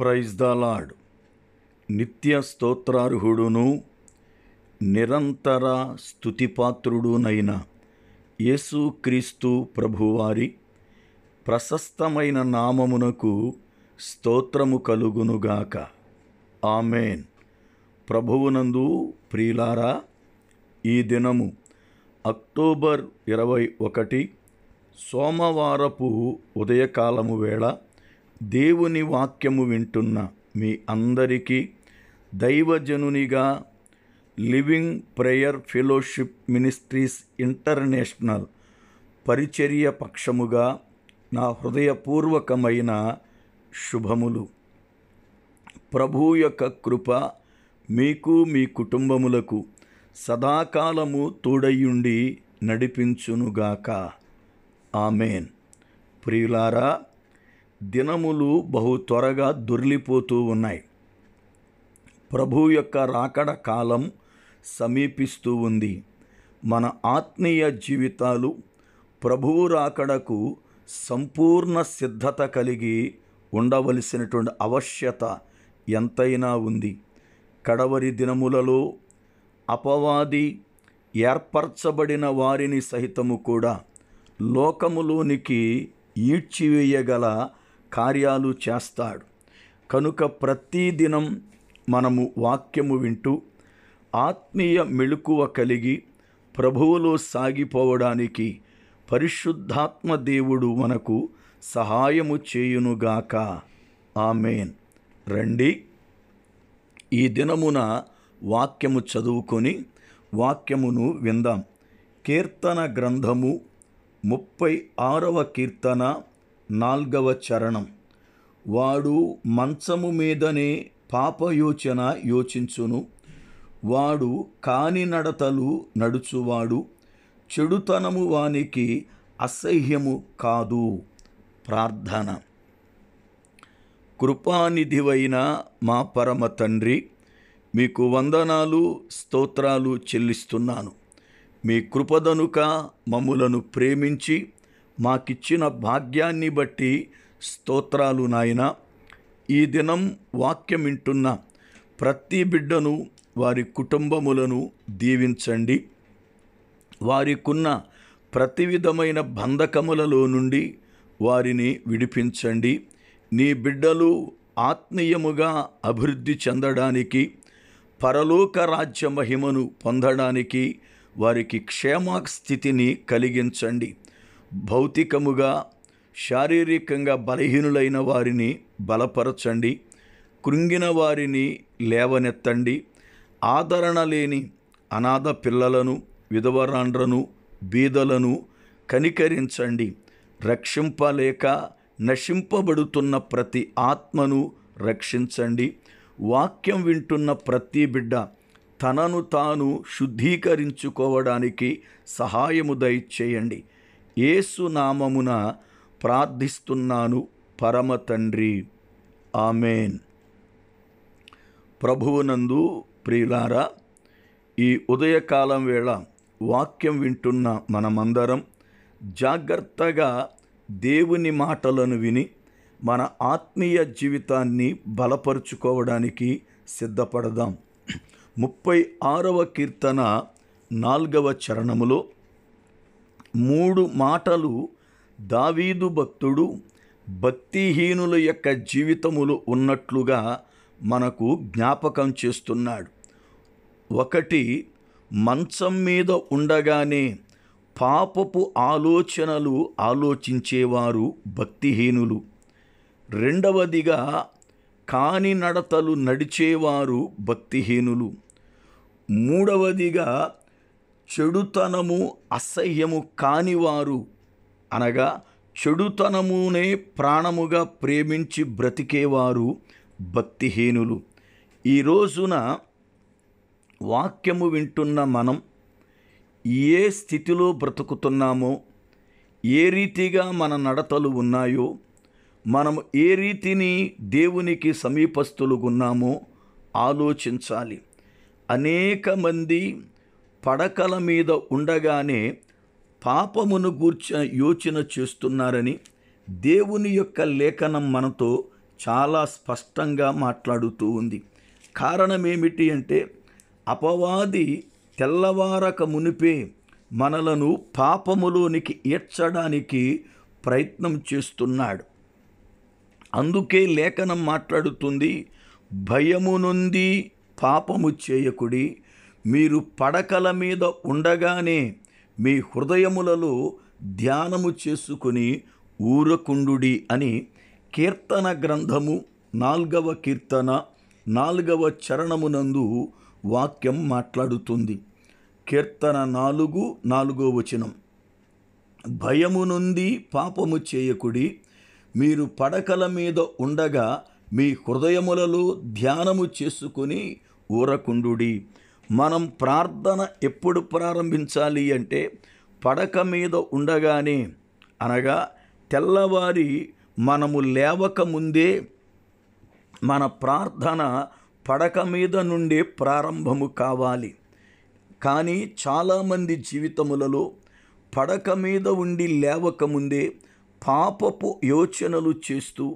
praise the lord నిత్య స్తోత్రార్హుడును నిరంతర స్థుతిపాత్రుడునైన యేసుక్రీస్తు ప్రభువారి ప్రశస్తమైన నామమునకు స్తోత్రము కలుగునుగాక ఆమెన్ ప్రభువునందు ప్రియులారా ఈ దినము అక్టోబర్ ఇరవై ఒకటి సోమవారపు ఉదయకాలము వేళ దేవుని వాక్యము వింటున్న మీ అందరికీ దైవజనునిగా living prayer fellowship ministries international పరిచర్య పక్షముగా నా హృదయపూర్వకమైన శుభములు ప్రభు యొక్క కృప మీకు మీ కుటుంబములకు సదాకాలము తోడయ్యుండి నడిపించునుగాక ఆమెన్ ప్రియులారా దినములు బహు త్వరగా దొర్లిపోతూ ఉన్నాయి ప్రభు యొక్క రాకడ కాలం సమీపిస్తూ ఉంది మన ఆత్మీయ జీవితాలు ప్రభువు రాకడకు సంపూర్ణ సిద్ధత కలిగి ఉండవలసినటువంటి అవశ్యత ఎంతైనా ఉంది కడవరి దినములలో అపవాది ఏర్పరచబడిన వారిని సహితము కూడా లోకములోనికి ఈడ్చివేయగల కార్యాలు చేస్తాడు కనుక ప్రతిదినం మనము వాక్యము వింటూ ఆత్మీయ మెళుకువ కలిగి ప్రభువులో సాగిపోవడానికి పరిశుద్ధాత్మ దేవుడు మనకు సహాయము చేయునుగాక ఆమెన్ రండి ఈ దినమున వాక్యము చదువుకొని వాక్యమును విందాం కీర్తన గ్రంథము ముప్పై ఆరవ కీర్తన నాల్గవ చరణం వాడు మంచము మీదనే పాపయోచన యోచించును వాడు కాని నడతలు నడుచువాడు చెడుతనము వానికి అసహ్యము కాదు ప్రార్థన కృపానిధివైన మా పరమ తండ్రి మీకు వందనాలు స్తోత్రాలు చెల్లిస్తున్నాను మీ కృపదనుక మమ్ములను ప్రేమించి మాకిచ్చిన భాగ్యాన్ని బట్టి స్తోత్రాలు నాయన ఈ దినం వాక్యం వింటున్న ప్రతి బిడ్డను వారి కుటుంబములను దీవించండి వారికున్న ప్రతి విధమైన బంధకములలో నుండి వారిని విడిపించండి నీ బిడ్డలు ఆత్మీయముగా అభివృద్ధి చెందడానికి పరలోక రాజ్య మహిమను పొందడానికి వారికి క్షేమ స్థితిని కలిగించండి భౌతికముగా శారీరకంగా బలహీనులైన వారిని బలపరచండి కృంగిన వారిని లేవనెత్తండి ఆదరణ లేని అనాథ పిల్లలను విధవరాండ్రను బీదలను కనికరించండి రక్షింపలేక నశింపబడుతున్న ప్రతి ఆత్మను రక్షించండి వాక్యం వింటున్న ప్రతి బిడ్డ తనను తాను శుద్ధీకరించుకోవడానికి సహాయము దయచేయండి ఏసు నామమున ప్రార్థిస్తున్నాను పరమ తండ్రి ఆమెన్ ప్రభువునందు ప్రియులారా ఈ ఉదయకాలం వేళ వాక్యం వింటున్న మనమందరం జాగ్రత్తగా దేవుని మాటలను విని మన ఆత్మీయ జీవితాన్ని బలపరుచుకోవడానికి సిద్ధపడదాం ముప్పై ఆరవ కీర్తన నాలుగవ చరణములో మూడు మాటలు దావీదు భక్తుడు భక్తిహీనుల యొక్క జీవితములు ఉన్నట్లుగా మనకు జ్ఞాపకం చేస్తున్నాడు ఒకటి మంచం మీద ఉండగానే పాపపు ఆలోచనలు ఆలోచించేవారు భక్తిహీనులు రెండవదిగా కాని నడతలు నడిచేవారు భక్తిహీనులు మూడవదిగా చెడుతనము అసహ్యము కానివారు అనగా చెడుతనమునే ప్రాణముగా ప్రేమించి బ్రతికేవారు భక్తిహీనులు ఈ రోజున వాక్యము వింటున్న మనం ఏ స్థితిలో బ్రతుకుతున్నామో ఏ రీతిగా మన నడతలు ఉన్నాయో మనం ఏ రీతిని దేవునికి సమీపస్తులుగున్నామో ఆలోచించాలి అనేక మంది పడకల మీద ఉండగానే పాపమును గూర్చిన యోచన చేస్తున్నారని దేవుని యొక్క లేఖనం మనతో చాలా స్పష్టంగా మాట్లాడుతూ ఉంది కారణం ఏమిటి అంటే అపవాది తెల్లవారక మునిపే మనలను పాపములోనికి ఈడ్చడానికి ప్రయత్నం చేస్తున్నాడు అందుకే లేఖనం మాట్లాడుతుంది భయము నుండి పాపము చేయకుడి మీరు పడకల మీద ఉండగానే మీ హృదయములలో ధ్యానము చేసుకుని ఊరకుండుడి అని కీర్తన గ్రంథము నాల్గవ కీర్తన నాలుగవ చరణమునందు వాక్యం మాట్లాడుతుంది కీర్తన నాలుగు నాలుగో వచనం భయము నుండి పాపము చేయకుడి మీరు పడకల మీద ఉండగా మీ హృదయములలో ధ్యానము చేసుకుని ఊరకుండుడి మనం ప్రార్థన ఎప్పుడు ప్రారంభించాలి అంటే పడక మీద ఉండగానే అనగా తెల్లవారి మనము లేవక ముందే మన ప్రార్థన పడక మీద నుండే ప్రారంభము కావాలి కానీ చాలామంది జీవితములలో పడక మీద ఉండి లేవక ముందే పాపపు యోచనలు చేస్తూ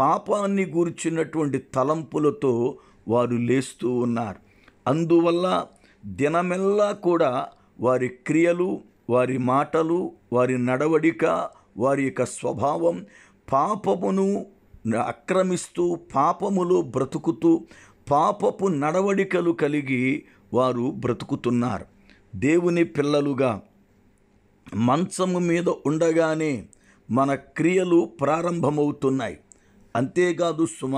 పాపాన్ని గూర్చినటువంటి తలంపులతో వారు లేస్తూ ఉన్నారు అందువల్ల దినమెల్లా కూడా వారి క్రియలు వారి మాటలు వారి నడవడిక వారి యొక్క స్వభావం పాపమును అక్రమిస్తూ పాపములు బ్రతుకుతూ పాపపు నడవడికలు కలిగి వారు బ్రతుకుతున్నారు దేవుని పిల్లలుగా మంచము మీద ఉండగానే మన క్రియలు ప్రారంభమవుతున్నాయి అంతేకాదు సుమ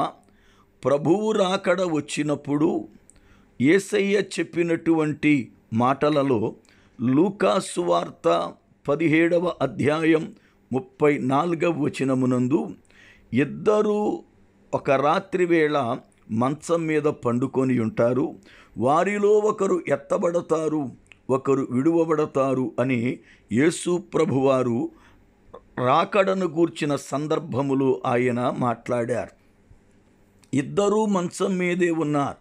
ప్రభువు రాకడ వచ్చినప్పుడు ఏసయ్య చెప్పినటువంటి మాటలలో లూకాసువార్త పదిహేడవ అధ్యాయం ముప్పై నాలుగవ వచనమునందు ఇద్దరూ ఒక రాత్రి వేళ మంచం మీద పండుకొని ఉంటారు వారిలో ఒకరు ఎత్తబడతారు ఒకరు విడువబడతారు అని యేసు ప్రభువారు రాకడను గూర్చిన సందర్భములో ఆయన మాట్లాడారు ఇద్దరూ మంచం మీదే ఉన్నారు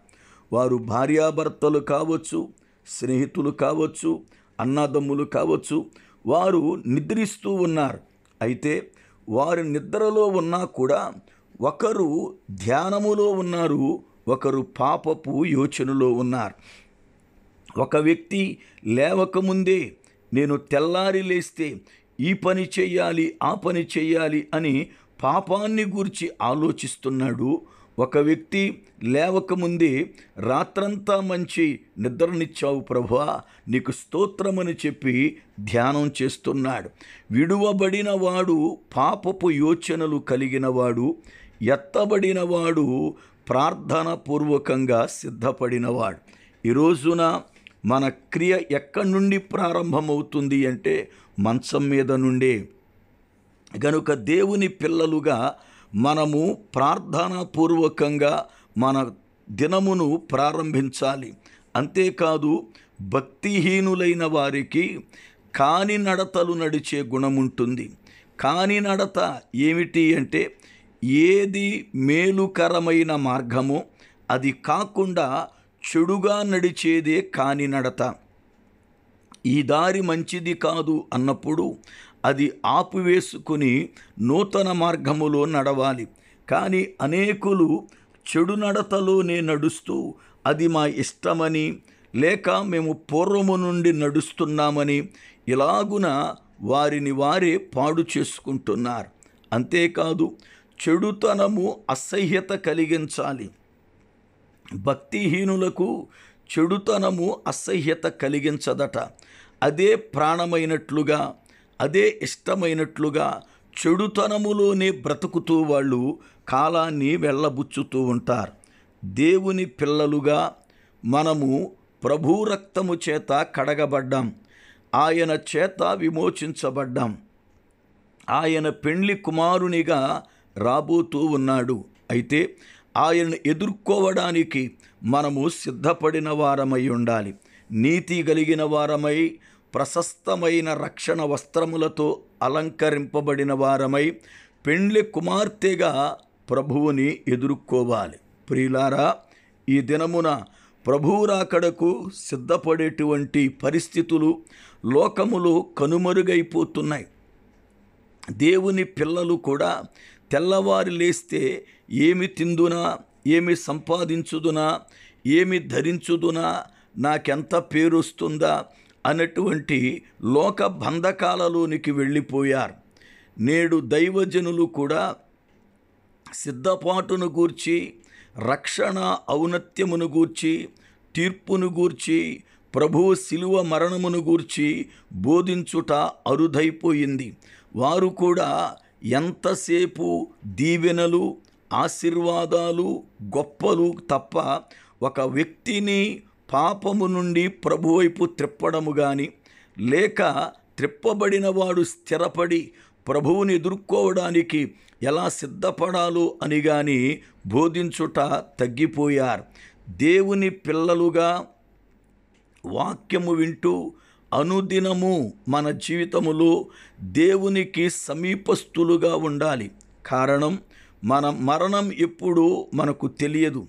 వారు భార్యాభర్తలు కావచ్చు స్నేహితులు కావచ్చు అన్నదమ్ములు కావచ్చు వారు నిద్రిస్తూ ఉన్నారు అయితే వారి నిద్రలో ఉన్నా కూడా ఒకరు ధ్యానములో ఉన్నారు ఒకరు పాపపు యోచనలో ఉన్నారు ఒక వ్యక్తి లేవకముందే నేను తెల్లారి లేస్తే ఈ పని చేయాలి ఆ పని చేయాలి అని పాపాన్ని గూర్చి ఆలోచిస్తున్నాడు ఒక వ్యక్తి లేవకముందే రాత్రంతా మంచి నిద్రనిచ్చావు ప్రభువా నీకు స్తోత్రమని చెప్పి ధ్యానం చేస్తున్నాడు విడువబడిన వాడు పాపపు యోచనలు కలిగినవాడు ఎత్తబడినవాడు పూర్వకంగా సిద్ధపడినవాడు ఈరోజున మన క్రియ ఎక్కడి నుండి ప్రారంభమవుతుంది అంటే మంచం మీద నుండే గనుక దేవుని పిల్లలుగా మనము ప్రార్థనాపూర్వకంగా మన దినమును ప్రారంభించాలి అంతేకాదు భక్తిహీనులైన వారికి కాని నడతలు నడిచే గుణముంటుంది కాని నడత ఏమిటి అంటే ఏది మేలుకరమైన మార్గము అది కాకుండా చెడుగా నడిచేదే కాని నడత ఈ దారి మంచిది కాదు అన్నప్పుడు అది ఆపివేసుకుని నూతన మార్గములో నడవాలి కానీ అనేకులు చెడు నడతలోనే నడుస్తూ అది మా ఇష్టమని లేక మేము పూర్వము నుండి నడుస్తున్నామని ఇలాగున వారిని వారే పాడు చేసుకుంటున్నారు అంతేకాదు చెడుతనము అసహ్యత కలిగించాలి భక్తిహీనులకు చెడుతనము అసహ్యత కలిగించదట అదే ప్రాణమైనట్లుగా అదే ఇష్టమైనట్లుగా చెడుతనములోనే బ్రతుకుతూ వాళ్ళు కాలాన్ని వెళ్ళబుచ్చుతూ ఉంటారు దేవుని పిల్లలుగా మనము రక్తము చేత కడగబడ్డాం ఆయన చేత విమోచించబడ్డాం ఆయన పెండ్లి కుమారునిగా రాబోతూ ఉన్నాడు అయితే ఆయన ఎదుర్కోవడానికి మనము సిద్ధపడిన వారమై ఉండాలి నీతి కలిగిన వారమై ప్రశస్తమైన రక్షణ వస్త్రములతో అలంకరింపబడిన వారమై పెండ్లి కుమార్తెగా ప్రభువుని ఎదుర్కోవాలి ప్రియులారా ఈ దినమున ప్రభువురాకడకు సిద్ధపడేటువంటి పరిస్థితులు లోకములు కనుమరుగైపోతున్నాయి దేవుని పిల్లలు కూడా తెల్లవారు లేస్తే ఏమి తిందునా ఏమి సంపాదించుదునా ఏమి ధరించుదునా నాకెంత పేరు వస్తుందా అనేటువంటి లోక బంధకాలలోనికి వెళ్ళిపోయారు నేడు దైవజనులు కూడా సిద్ధపాటును గూర్చి రక్షణ ఔన్నత్యమును గూర్చి తీర్పును గూర్చి ప్రభు శిలువ మరణమును గూర్చి బోధించుట అరుదైపోయింది వారు కూడా ఎంతసేపు దీవెనలు ఆశీర్వాదాలు గొప్పలు తప్ప ఒక వ్యక్తిని పాపము నుండి ప్రభువైపు త్రిప్పడము కానీ లేక త్రిప్పబడినవాడు స్థిరపడి ప్రభువుని ఎదుర్కోవడానికి ఎలా సిద్ధపడాలో అని గాని బోధించుట తగ్గిపోయారు దేవుని పిల్లలుగా వాక్యము వింటూ అనుదినము మన జీవితములో దేవునికి సమీపస్తులుగా ఉండాలి కారణం మన మరణం ఎప్పుడూ మనకు తెలియదు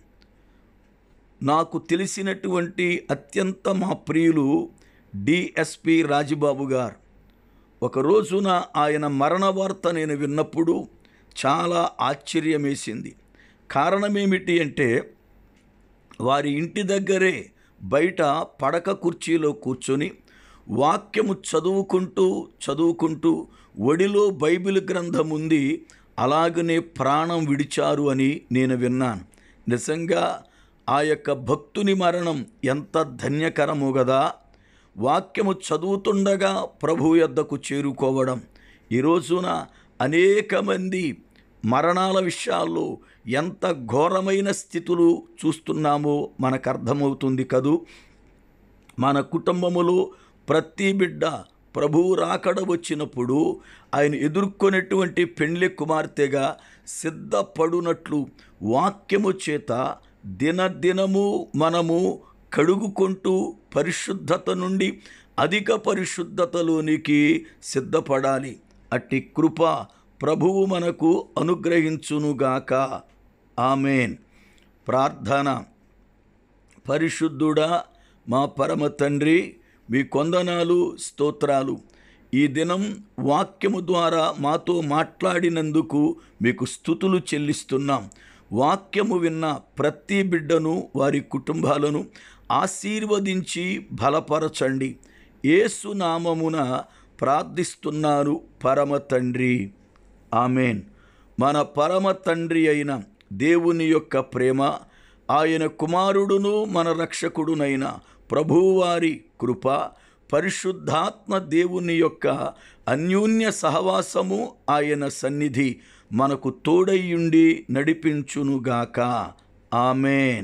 నాకు తెలిసినటువంటి అత్యంత మా ప్రియులు డిఎస్పి రాజబాబు గారు ఒక రోజున ఆయన మరణ వార్త నేను విన్నప్పుడు చాలా ఆశ్చర్యమేసింది కారణమేమిటి అంటే వారి ఇంటి దగ్గరే బయట పడక కుర్చీలో కూర్చొని వాక్యము చదువుకుంటూ చదువుకుంటూ ఒడిలో బైబిల్ గ్రంథం ఉంది అలాగనే ప్రాణం విడిచారు అని నేను విన్నాను నిజంగా ఆ యొక్క భక్తుని మరణం ఎంత ధన్యకరము కదా వాక్యము చదువుతుండగా ప్రభు యొద్దకు చేరుకోవడం ఈరోజున అనేక మంది మరణాల విషయాల్లో ఎంత ఘోరమైన స్థితులు చూస్తున్నామో మనకు అర్థమవుతుంది కదూ మన కుటుంబములో ప్రతి బిడ్డ ప్రభువు రాకడ వచ్చినప్పుడు ఆయన ఎదుర్కొనేటువంటి పెండ్లి కుమార్తెగా సిద్ధపడునట్లు వాక్యము చేత దినదినము మనము కడుగుకుంటూ పరిశుద్ధత నుండి అధిక పరిశుద్ధతలోనికి సిద్ధపడాలి అట్టి కృప ప్రభువు మనకు అనుగ్రహించునుగాక ఆమెన్ ప్రార్థన పరిశుద్ధుడా మా పరమ తండ్రి మీ కొందనాలు స్తోత్రాలు ఈ దినం వాక్యము ద్వారా మాతో మాట్లాడినందుకు మీకు స్థుతులు చెల్లిస్తున్నాం వాక్యము విన్న ప్రతి బిడ్డను వారి కుటుంబాలను ఆశీర్వదించి బలపరచండి ఏసునామమున ప్రార్థిస్తున్నారు పరమ తండ్రి ఆమెన్ మన పరమ తండ్రి అయిన దేవుని యొక్క ప్రేమ ఆయన కుమారుడును మన రక్షకుడునైన ప్రభువారి కృప పరిశుద్ధాత్మ దేవుని యొక్క అన్యోన్య సహవాసము ఆయన సన్నిధి మనకు తోడయ్యుండి నడిపించునుగాక ఆమెన్